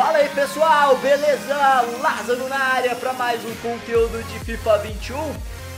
Fala aí pessoal, beleza? Lázaro na área para mais um conteúdo de FIFA 21.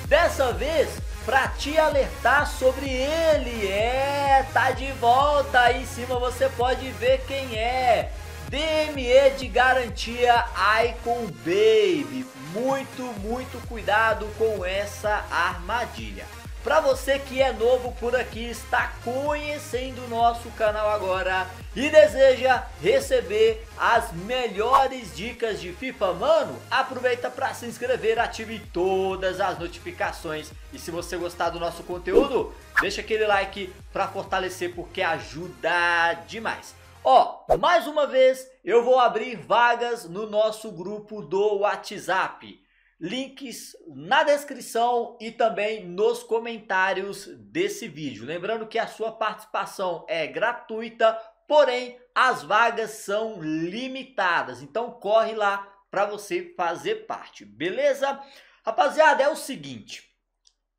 Dessa vez para te alertar sobre ele. É, tá de volta aí em cima, você pode ver quem é. DME de garantia Icon Baby. Muito, muito cuidado com essa armadilha. Para você que é novo por aqui, está conhecendo o nosso canal agora e deseja receber as melhores dicas de FIFA, mano, aproveita para se inscrever, ative todas as notificações. E se você gostar do nosso conteúdo, deixa aquele like para fortalecer porque ajuda demais. Ó, mais uma vez eu vou abrir vagas no nosso grupo do WhatsApp links na descrição e também nos comentários desse vídeo. Lembrando que a sua participação é gratuita, porém as vagas são limitadas, então corre lá para você fazer parte, beleza? Rapaziada, é o seguinte,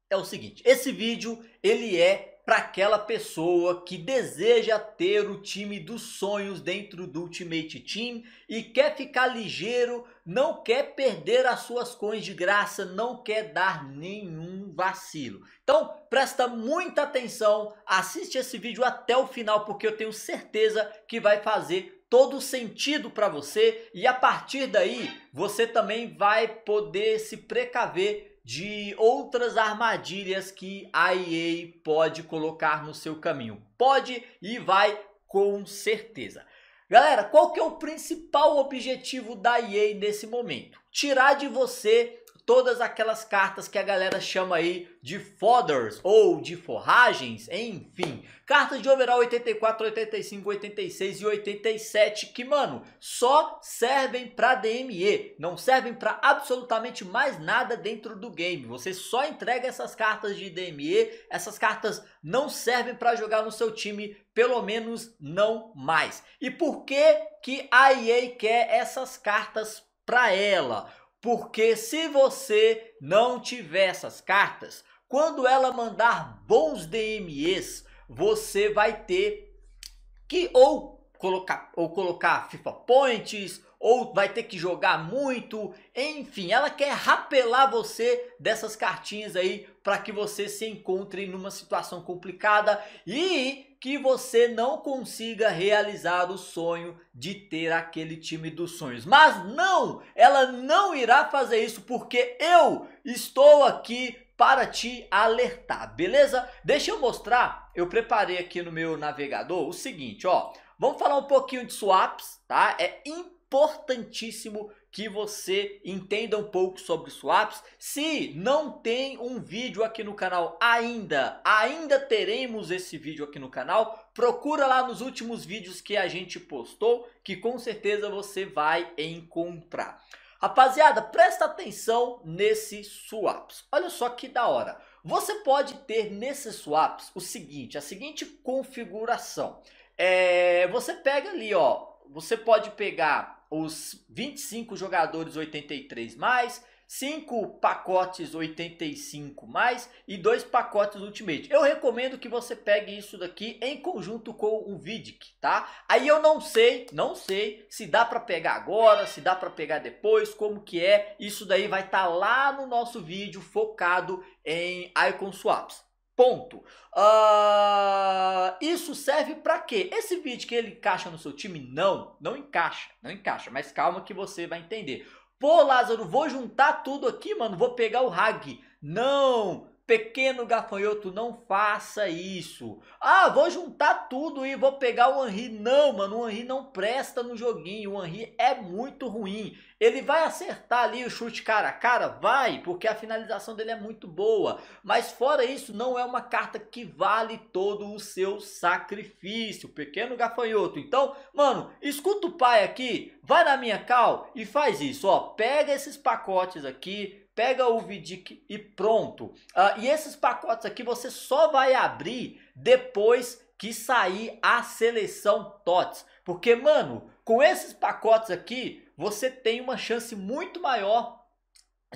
é o seguinte, esse vídeo ele é para aquela pessoa que deseja ter o time dos sonhos dentro do Ultimate Team e quer ficar ligeiro, não quer perder as suas coins de graça, não quer dar nenhum vacilo. Então, presta muita atenção, assiste esse vídeo até o final porque eu tenho certeza que vai fazer todo sentido para você e a partir daí você também vai poder se precaver de outras armadilhas que a EA pode colocar no seu caminho. Pode e vai com certeza. Galera, qual que é o principal objetivo da EA nesse momento? Tirar de você todas aquelas cartas que a galera chama aí de fodders ou de forragens, enfim. Cartas de overall 84, 85, 86 e 87 que, mano, só servem para DME, não servem para absolutamente mais nada dentro do game. Você só entrega essas cartas de DME, essas cartas não servem para jogar no seu time, pelo menos não mais. E por que que a EA quer essas cartas para ela? Porque se você não tiver essas cartas, quando ela mandar bons DMEs, você vai ter que ou colocar, ou colocar FIFA Points, ou vai ter que jogar muito, enfim, ela quer rapelar você dessas cartinhas aí para que você se encontre numa situação complicada e que você não consiga realizar o sonho de ter aquele time dos sonhos. Mas não, ela não irá fazer isso porque eu estou aqui para te alertar, beleza? Deixa eu mostrar, eu preparei aqui no meu navegador o seguinte, ó. Vamos falar um pouquinho de swaps, tá? É importantíssimo que você entenda um pouco sobre swaps. Se não tem um vídeo aqui no canal ainda, ainda teremos esse vídeo aqui no canal. Procura lá nos últimos vídeos que a gente postou, que com certeza você vai encontrar. Rapaziada, presta atenção nesses swaps. Olha só que da hora. Você pode ter nesses swaps o seguinte, a seguinte configuração. É, você pega ali, ó, você pode pegar os 25 jogadores 83 mais, 5 pacotes 85 mais e dois pacotes Ultimate. Eu recomendo que você pegue isso daqui em conjunto com o Vidic, tá? Aí eu não sei, não sei se dá para pegar agora, se dá para pegar depois, como que é. Isso daí vai estar tá lá no nosso vídeo focado em Icon Swaps. Ponto. Uh, isso serve para quê? Esse vídeo que ele encaixa no seu time? Não, não encaixa, não encaixa. Mas calma que você vai entender. Pô, Lázaro, vou juntar tudo aqui, mano. Vou pegar o Hag. Não, Pequeno gafanhoto, não faça isso. Ah, vou juntar tudo e vou pegar o Henry. Não, mano, o Henry não presta no joguinho. O Henry é muito ruim. Ele vai acertar ali o chute cara a cara? Vai, porque a finalização dele é muito boa. Mas fora isso, não é uma carta que vale todo o seu sacrifício. Pequeno gafanhoto. Então, mano, escuta o pai aqui. Vai na minha cal e faz isso. Ó, pega esses pacotes aqui pega o vidic e pronto. Ah, e esses pacotes aqui você só vai abrir depois que sair a seleção TOTS. Porque, mano, com esses pacotes aqui, você tem uma chance muito maior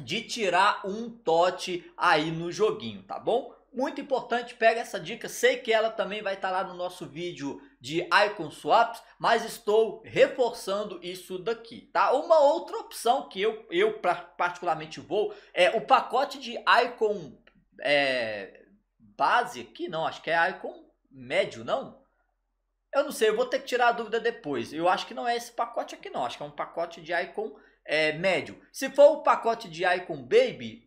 de tirar um TOT aí no joguinho, tá bom? muito importante, pega essa dica. Sei que ela também vai estar tá lá no nosso vídeo de icon swaps, mas estou reforçando isso daqui, tá? Uma outra opção que eu, eu particularmente vou é o pacote de icon é, base aqui, não, acho que é icon médio, não? Eu não sei, eu vou ter que tirar a dúvida depois. Eu acho que não é esse pacote aqui não, acho que é um pacote de icon é, médio. Se for o pacote de icon baby,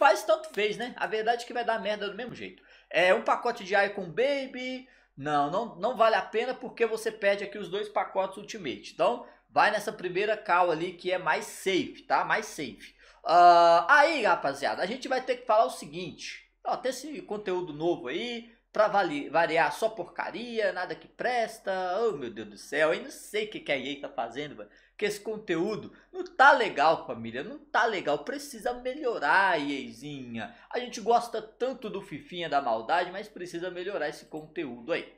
faz, tanto fez, né? A verdade é que vai dar merda do mesmo jeito. É um pacote de Icon Baby. Não, não, não vale a pena porque você perde aqui os dois pacotes Ultimate. Então, vai nessa primeira cala ali que é mais safe, tá? Mais safe. Uh, aí, rapaziada, a gente vai ter que falar o seguinte. Ó, tem esse conteúdo novo aí pra variar só porcaria, nada que presta. Oh, meu Deus do céu, eu não sei o que, que a EA tá fazendo, mano. Porque esse conteúdo não tá legal, família. Não tá legal. Precisa melhorar, EAzinha. A gente gosta tanto do Fifinha da maldade, mas precisa melhorar esse conteúdo aí.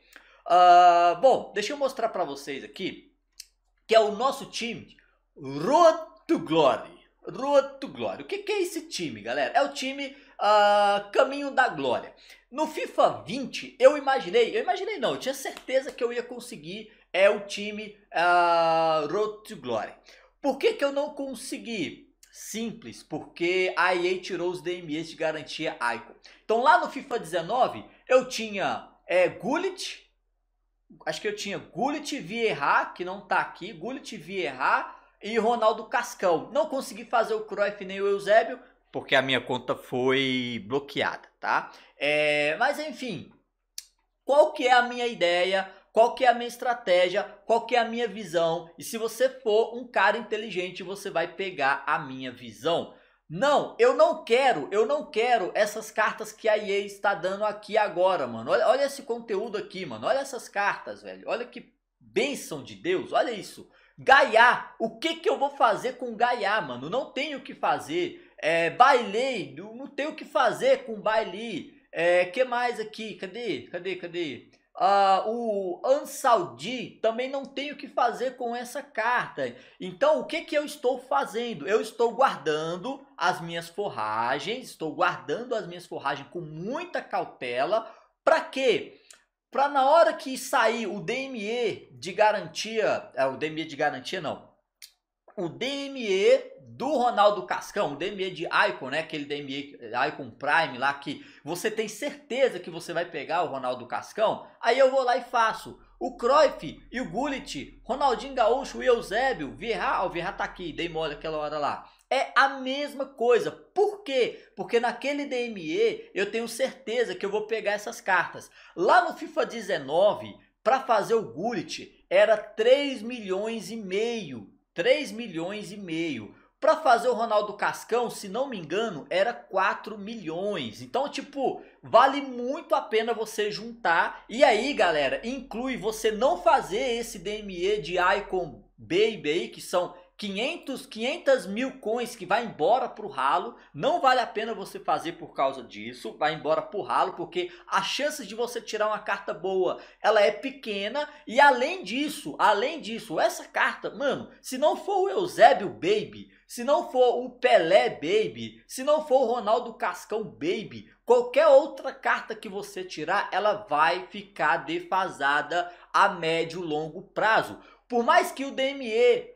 Uh, bom, deixa eu mostrar pra vocês aqui. Que é o nosso time. Roto Glory. Roto Glory. O que, que é esse time, galera? É o time uh, Caminho da Glória. No FIFA 20, eu imaginei, eu imaginei não, eu tinha certeza que eu ia conseguir é o time uh, ah, Road to Glory. Por que, que eu não consegui? Simples, porque a EA tirou os DMEs de garantia Icon. Então lá no FIFA 19, eu tinha é, Gullit, acho que eu tinha Gullit, Vieira, que não tá aqui, Gullit, Vieira e Ronaldo Cascão. Não consegui fazer o Cruyff nem o Eusébio, porque a minha conta foi bloqueada, tá? É, mas enfim, qual que é a minha ideia? Qual que é a minha estratégia? Qual que é a minha visão? E se você for um cara inteligente, você vai pegar a minha visão. Não, eu não quero, eu não quero essas cartas que a EA está dando aqui agora, mano. Olha, olha esse conteúdo aqui, mano. Olha essas cartas, velho. Olha que bênção de Deus, olha isso. Gaiá, o que que eu vou fazer com Gaiá, mano? Não tenho o que fazer. É, bailei, não, não tem o que fazer com baile. É, que mais aqui? Cadê? Cadê? Cadê? Ah, o Ansaldi também não tem o que fazer com essa carta. Então, o que, que eu estou fazendo? Eu estou guardando as minhas forragens, estou guardando as minhas forragens com muita cautela. Para quê? Para na hora que sair o DME de garantia, é, o DME de garantia não, o DME do Ronaldo Cascão, o DME de Icon, né? Aquele DME Icon Prime lá que você tem certeza que você vai pegar o Ronaldo Cascão, aí eu vou lá e faço. O Cruyff e o Gullit, Ronaldinho Gaúcho o Eusébio, Vieira, ah, o Vieira tá aqui, dei mole aquela hora lá. É a mesma coisa. Por quê? Porque naquele DME eu tenho certeza que eu vou pegar essas cartas. Lá no FIFA 19, para fazer o Gullit, era 3 milhões e meio 3 milhões e meio. Para fazer o Ronaldo Cascão, se não me engano, era 4 milhões. Então, tipo, vale muito a pena você juntar. E aí, galera, inclui você não fazer esse DME de Icon Baby aí, que são 500, 500 mil coins que vai embora pro ralo, não vale a pena você fazer por causa disso, vai embora pro ralo, porque a chance de você tirar uma carta boa, ela é pequena, e além disso, além disso, essa carta, mano, se não for o Eusébio Baby, se não for o Pelé Baby, se não for o Ronaldo Cascão Baby, qualquer outra carta que você tirar, ela vai ficar defasada a médio longo prazo. Por mais que o DME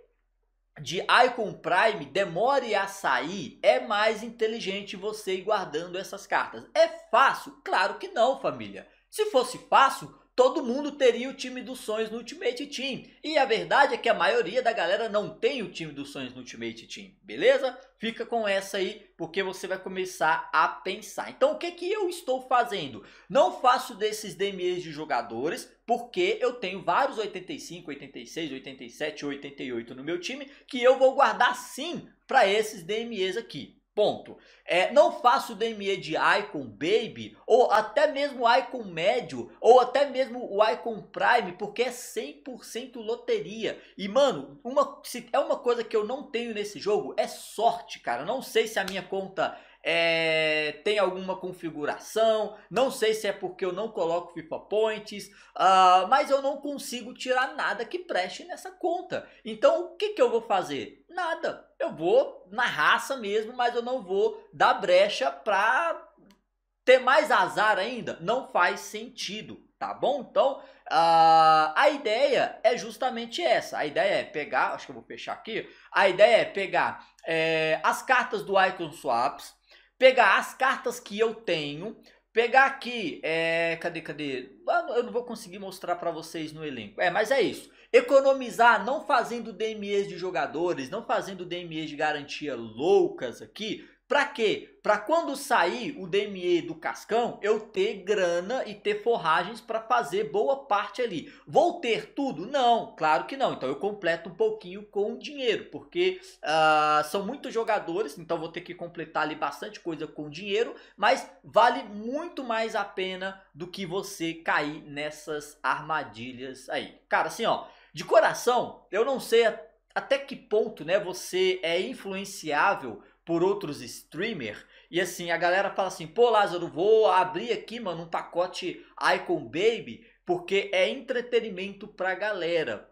de Icon Prime demore a sair, é mais inteligente você ir guardando essas cartas. É fácil? Claro que não, família. Se fosse fácil, todo mundo teria o time dos sonhos no Ultimate Team. E a verdade é que a maioria da galera não tem o time dos sonhos no Ultimate Team, beleza? Fica com essa aí, porque você vai começar a pensar. Então, o que, que eu estou fazendo? Não faço desses DMEs de jogadores, porque eu tenho vários 85, 86, 87, 88 no meu time, que eu vou guardar sim para esses DMEs aqui. Ponto. É, não faço DME de Icon Baby, ou até mesmo Icon Médio, ou até mesmo o Icon Prime, porque é 100% loteria. E, mano, uma, se é uma coisa que eu não tenho nesse jogo, é sorte, cara. Não sei se a minha conta é, tem alguma configuração, não sei se é porque eu não coloco FIFA Points, uh, mas eu não consigo tirar nada que preste nessa conta. Então o que, que eu vou fazer? Nada, eu vou na raça mesmo, mas eu não vou dar brecha para ter mais azar ainda. Não faz sentido, tá bom? Então Uh, a ideia é justamente essa. A ideia é pegar, acho que eu vou fechar aqui. A ideia é pegar é, as cartas do Icon Swaps, pegar as cartas que eu tenho, pegar aqui, é, cadê, cadê? Ah, eu não vou conseguir mostrar para vocês no elenco. É, mas é isso. Economizar não fazendo DMEs de jogadores, não fazendo DMEs de garantia loucas aqui, para quê? Para quando sair o DME do cascão, eu ter grana e ter forragens para fazer boa parte ali. Vou ter tudo? Não, claro que não. Então eu completo um pouquinho com dinheiro, porque uh, são muitos jogadores, então vou ter que completar ali bastante coisa com dinheiro, mas vale muito mais a pena do que você cair nessas armadilhas aí. Cara, assim, ó, de coração, eu não sei até que ponto, né, você é influenciável por outros streamers. E assim, a galera fala assim, pô Lázaro, vou abrir aqui, mano, um pacote Icon Baby, porque é entretenimento pra galera.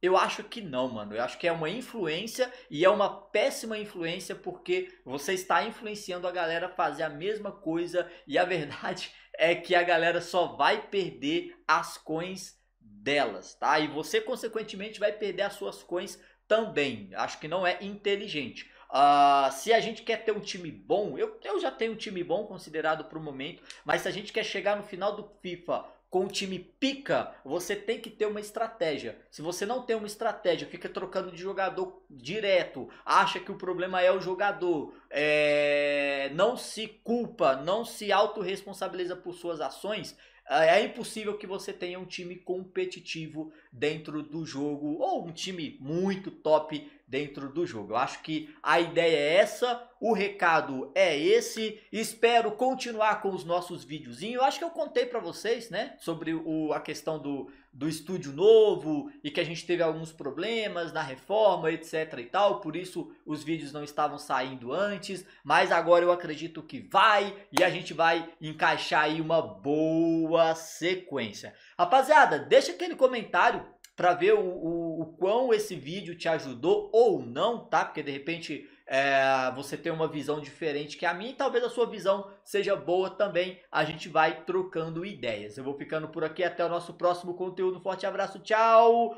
Eu acho que não, mano. Eu acho que é uma influência e é uma péssima influência porque você está influenciando a galera a fazer a mesma coisa e a verdade é que a galera só vai perder as coins delas, tá? E você consequentemente vai perder as suas coins também. Acho que não é inteligente. Uh, se a gente quer ter um time bom, eu, eu já tenho um time bom considerado para o momento, mas se a gente quer chegar no final do FIFA com o time pica, você tem que ter uma estratégia. Se você não tem uma estratégia, fica trocando de jogador direto, acha que o problema é o jogador, é... não se culpa, não se autorresponsabiliza por suas ações, é, é impossível que você tenha um time competitivo dentro do jogo ou um time muito top dentro do jogo. Eu acho que a ideia é essa, o recado é esse. Espero continuar com os nossos videozinhos. Eu acho que eu contei para vocês, né, sobre o, a questão do, do estúdio novo e que a gente teve alguns problemas na reforma, etc e tal. Por isso os vídeos não estavam saindo antes, mas agora eu acredito que vai e a gente vai encaixar aí uma boa sequência. Rapaziada, deixa aquele comentário para ver o, o o quão esse vídeo te ajudou ou não, tá? Porque de repente é, você tem uma visão diferente que a minha e talvez a sua visão seja boa também. A gente vai trocando ideias. Eu vou ficando por aqui. Até o nosso próximo conteúdo. forte abraço. Tchau.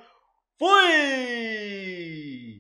Fui!